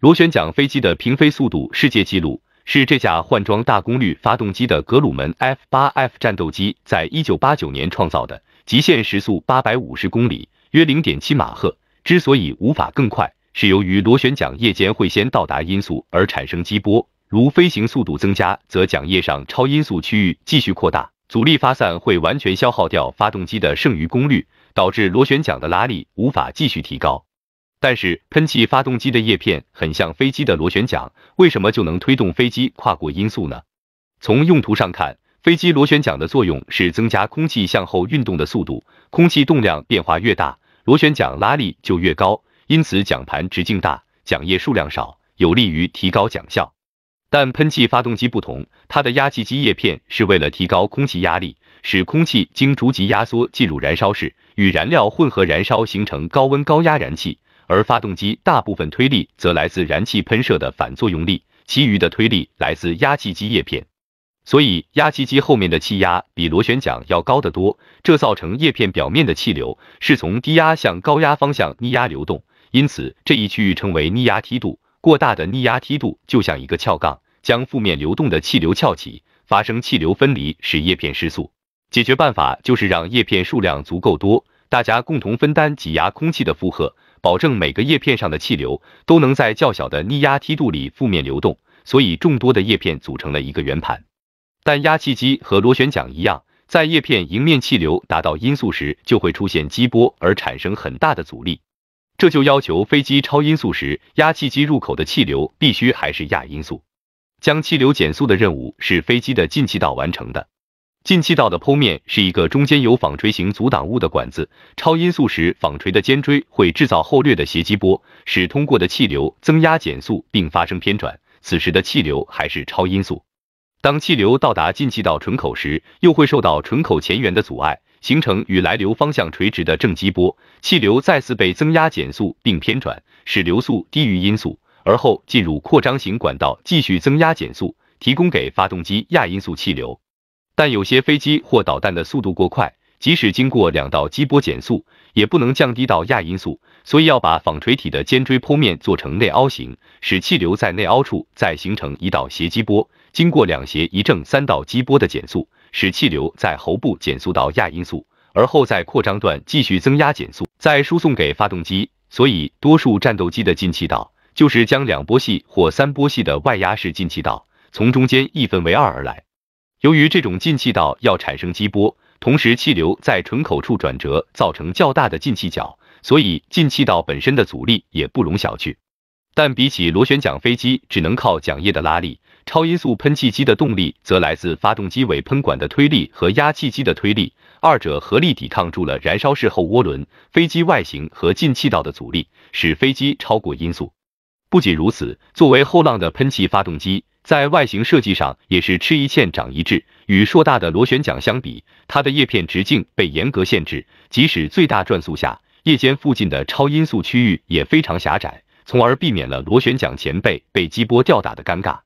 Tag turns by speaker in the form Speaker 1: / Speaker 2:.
Speaker 1: 螺旋桨飞机的平飞速度世界纪录是这架换装大功率发动机的格鲁门 F-8F 战斗机在1989年创造的，极限时速850公里，约0.7马赫。之所以无法更快，是由于螺旋桨叶尖会先到达音速而产生激波，如飞行速度增加，则桨叶上超音速区域继续扩大，阻力发散会完全消耗掉发动机的剩余功率，导致螺旋桨的拉力无法继续提高。但是喷气发动机的叶片很像飞机的螺旋桨，为什么就能推动飞机跨过音速呢？从用途上看，飞机螺旋桨的作用是增加空气向后运动的速度，空气动量变化越大，螺旋桨拉力就越高，因此桨盘直径大，桨叶数量少，有利于提高桨效。但喷气发动机不同，它的压气机叶片是为了提高空气压力，使空气经逐级压缩进入燃烧室，与燃料混合燃烧，形成高温高压燃气。而发动机大部分推力则来自燃气喷射的反作用力，其余的推力来自压气机叶片。所以，压气机后面的气压比螺旋桨要高得多，这造成叶片表面的气流是从低压向高压方向逆压流动，因此这一区域称为逆压梯度。过大的逆压梯度就像一个撬杠，将负面流动的气流翘起，发生气流分离，使叶片失速。解决办法就是让叶片数量足够多，大家共同分担挤压空气的负荷。保证每个叶片上的气流都能在较小的逆压梯度里负面流动，所以众多的叶片组成了一个圆盘。但压气机和螺旋桨一样，在叶片迎面气流达到音速时，就会出现激波而产生很大的阻力。这就要求飞机超音速时，压气机入口的气流必须还是亚音速。将气流减速的任务是飞机的进气道完成的。进气道的剖面是一个中间有纺锤形阻挡物的管子。超音速时，纺锤的尖锥会制造后掠的斜击波，使通过的气流增压减速并发生偏转，此时的气流还是超音速。当气流到达进气道唇口时，又会受到唇口前缘的阻碍，形成与来流方向垂直的正激波，气流再次被增压减速并偏转，使流速低于音速，而后进入扩张型管道继续增压减速，提供给发动机亚音速气流。但有些飞机或导弹的速度过快，即使经过两道激波减速，也不能降低到亚音速，所以要把纺锤体的尖锥剖面做成内凹形，使气流在内凹处再形成一道斜激波，经过两斜一正三道激波的减速，使气流在喉部减速到亚音速，而后在扩张段继续增压减速，再输送给发动机。所以，多数战斗机的进气道就是将两波系或三波系的外压式进气道从中间一分为二而来。由于这种进气道要产生激波，同时气流在唇口处转折，造成较大的进气角，所以进气道本身的阻力也不容小觑。但比起螺旋桨飞机只能靠桨叶的拉力，超音速喷气机的动力则来自发动机尾喷管的推力和压气机的推力，二者合力抵抗住了燃烧室后涡轮、飞机外形和进气道的阻力，使飞机超过音速。不仅如此，作为后浪的喷气发动机。在外形设计上也是吃一堑长一智，与硕大的螺旋桨相比，它的叶片直径被严格限制，即使最大转速下，叶间附近的超音速区域也非常狭窄，从而避免了螺旋桨前背被激波吊打的尴尬。